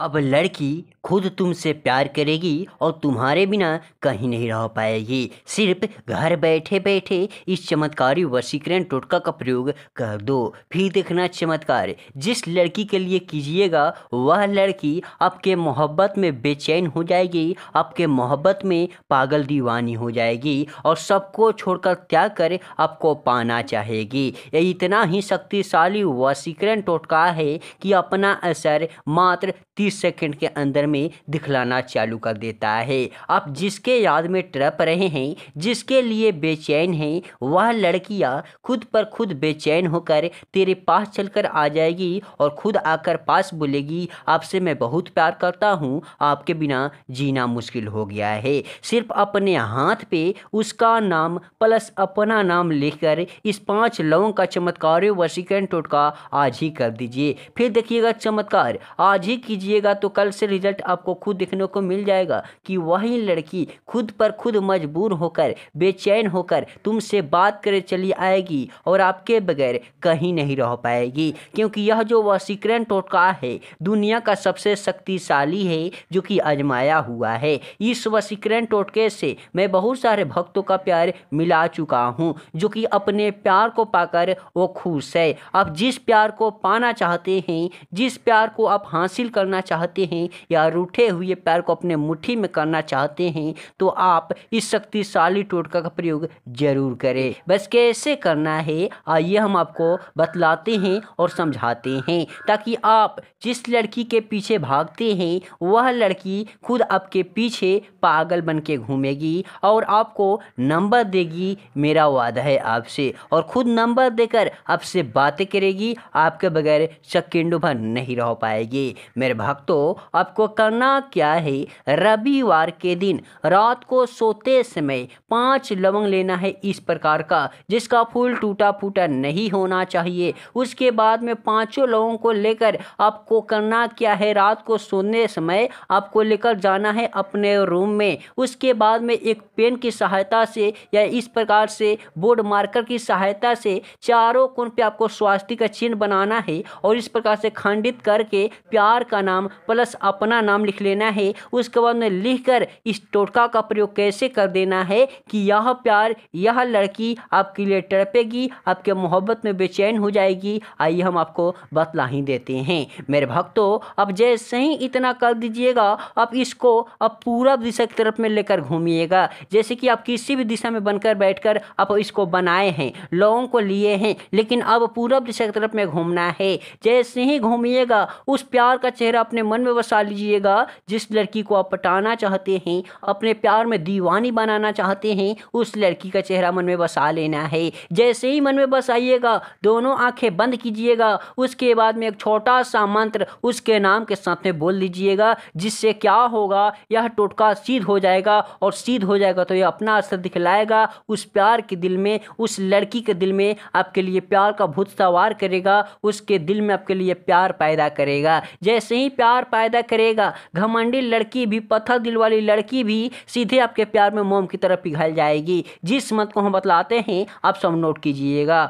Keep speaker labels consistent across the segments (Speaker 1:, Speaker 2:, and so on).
Speaker 1: अब लड़की खुद तुमसे प्यार करेगी और तुम्हारे बिना कहीं नहीं रह पाएगी सिर्फ घर बैठे बैठे इस चमत्कारी वशीकरण टोटका का प्रयोग कर दो फिर देखना चमत्कार जिस लड़की के लिए कीजिएगा वह लड़की आपके मोहब्बत में बेचैन हो जाएगी आपके मोहब्बत में पागल दीवानी हो जाएगी और सबको छोड़कर त्याग कर आपको पाना चाहेगी ये इतना ही शक्तिशाली वशीकरण टोटका है कि अपना असर मात्र तीस तीस सेकेंड के अंदर में दिखलाना चालू कर देता है आप जिसके याद में ट्रप रहे हैं जिसके लिए बेचैन हैं वह लड़कियाँ खुद पर खुद बेचैन होकर तेरे पास चलकर आ जाएगी और खुद आकर पास बोलेगी आपसे मैं बहुत प्यार करता हूँ आपके बिना जीना मुश्किल हो गया है सिर्फ अपने हाथ पे उसका नाम प्लस अपना नाम लिखकर इस पांच लवों का चमत्कार वसीकरण टोटका आज ही कर दीजिए फिर देखिएगा चमत्कार आज ही कीजिए कीजिएगा तो कल से रिजल्ट आपको खुद देखने को मिल जाएगा कि वही लड़की खुद पर खुद मजबूर होकर बेचैन होकर तुमसे बात कर चली आएगी और आपके बगैर कहीं नहीं रह पाएगी क्योंकि यह जो वसीकरण टोटका है दुनिया का सबसे शक्तिशाली है जो कि आजमाया हुआ है इस वसीकरण टोटके से मैं बहुत सारे भक्तों का प्यार मिला चुका हूँ जो कि अपने प्यार को पाकर वो खुश है आप जिस प्यार को पाना चाहते हैं जिस प्यार को आप हासिल करना चाहते हैं या रूठे हुए पैर को अपने मुट्ठी में करना चाहते हैं तो आप इस शक्तिशाली टोटका का प्रयोग जरूर करें बस कैसे करना है आइए हम आपको बतलाते हैं और समझाते हैं ताकि आप जिस लड़की के पीछे भागते हैं वह लड़की खुद आपके पीछे पागल बन के घूमेगी और आपको नंबर देगी मेरा वादा है आपसे और खुद नंबर देकर आपसे बातें करेगी आपके बगैर चक्की भर नहीं रह पाएगी मेरे भाग तो आपको करना क्या है रविवार के दिन रात को सोते समय पांच लवंग लेना है इस प्रकार का जिसका फूल टूटा फूटा नहीं होना चाहिए उसके बाद में पांचों लवंग को लेकर आपको करना क्या है रात को सोने समय आपको लेकर जाना है अपने रूम में उसके बाद में एक पेन की सहायता से या इस प्रकार से बोर्ड मार्कर की सहायता से चारों कोण पे आपको स्वास्थ्य का चिन्ह बनाना है और इस प्रकार से खंडित करके प्यार का नाम नाम प्लस अपना नाम लिख लेना है उसके बाद में लिख कर इस टोटका का प्रयोग कैसे कर देना है कि यह प्यार यह लड़की आपके लिए टड़पेगी आपके मोहब्बत में बेचैन हो जाएगी आइए हम आपको बतला ही देते हैं मेरे भक्तों अब जैसे ही इतना कर दीजिएगा अब इसको अब पूरा दिशा की तरफ में लेकर घूमिएगा जैसे कि आप किसी भी दिशा में बनकर बैठकर आप इसको बनाए हैं लोगों को लिए हैं लेकिन अब पूरब दिशा की तरफ में घूमना है जैसे ही घूमिएगा उस प्यार का चेहरा अपने मन में बसा लीजिएगा जिस लड़की को आप पटाना चाहते हैं अपने प्यार में दीवानी बनाना चाहते हैं उस लड़की का चेहरा मन में बसा लेना है जैसे ही मन में बसाइएगा दोनों आंखें बंद कीजिएगा उसके बाद में एक छोटा सा मंत्र उसके नाम के साथ में बोल दीजिएगा जिससे क्या होगा यह टोटका सीध हो जाएगा और सीध हो जाएगा तो यह अपना असर दिखलाएगा उस प्यार के दिल में उस लड़की के दिल में आपके लिए प्यार का भूत सवार करेगा उसके दिल में आपके लिए प्यार पैदा करेगा जैसे ही प्यार पैदा करेगा घमंडी लड़की भी पत्थर दिल वाली लड़की भी सीधे आपके प्यार में मोम की तरह पिघल जाएगी जिस मत को हम बतलाते हैं आप सब नोट कीजिएगा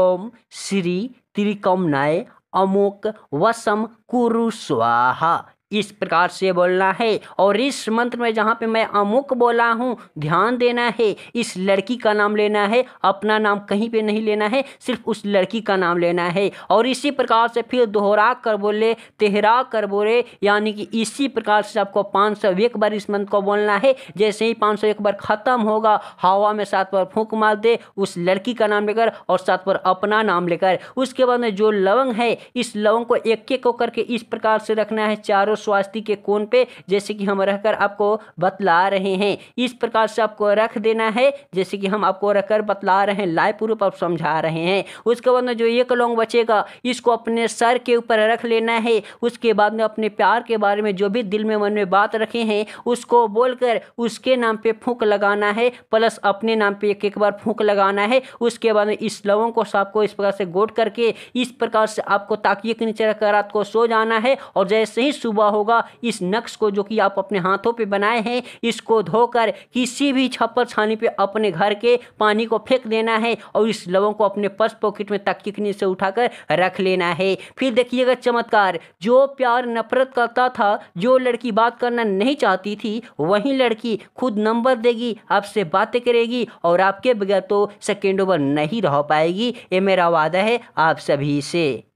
Speaker 1: ओम श्री त्रिकम नाय अमुक वसम कुरु स्वाहा इस प्रकार से बोलना है और इस मंत्र में जहाँ पे मैं अमुक बोला हूँ ध्यान देना है इस लड़की का नाम लेना है अपना नाम कहीं पे नहीं लेना है सिर्फ उस लड़की का नाम लेना है और इसी प्रकार से फिर दोहरा कर बोले तेहरा कर बोले यानी कि इसी प्रकार से आपको पाँच सौ एक बार इस मंत्र को बोलना है जैसे ही पाँच सौ एक बार ख़त्म होगा हवा में सात बार फूंक मार दे उस लड़की का नाम लेकर और सात बार अपना नाम लेकर उसके बाद में जो लवंग है इस लवंग को एक एक को करके इस प्रकार से रखना है चारों स्वास्थ्य के कोण पे जैसे कि हम रहकर आपको बतला रहे हैं इस प्रकार से आपको रख देना है जैसे कि हम आपको रखकर बतला रहे हैं लाइव प्रूफ आप समझा रहे हैं उसके बाद में जो एक लौंग बचेगा इसको अपने सर के ऊपर रख लेना है उसके बाद में अपने प्यार के बारे में जो भी दिल में मन में बात रखे हैं उसको बोलकर उसके नाम पर फूक लगाना है प्लस अपने नाम पर एक एक बार फूक लगाना है उसके बाद इस लवों को आपको इस प्रकार से गोट करके इस प्रकार से आपको ताकि के नीचे रखकर रात को सो जाना है और जैसे ही सुबह होगा इस नक्श को जो कि आप अपने हाथों पे बनाए हैं इसको धोकर किसी भी छप्पर छानी पे अपने घर के पानी को फेंक देना है और इस लवंग को अपने पर्स पॉकेट में तकनी से उठाकर रख लेना है फिर देखिएगा चमत्कार जो प्यार नफरत करता था जो लड़की बात करना नहीं चाहती थी वही लड़की खुद नंबर देगी आपसे बातें करेगी और आपके बगैर तो सेकेंड ओवर नहीं रह पाएगी ये मेरा वादा है आप सभी से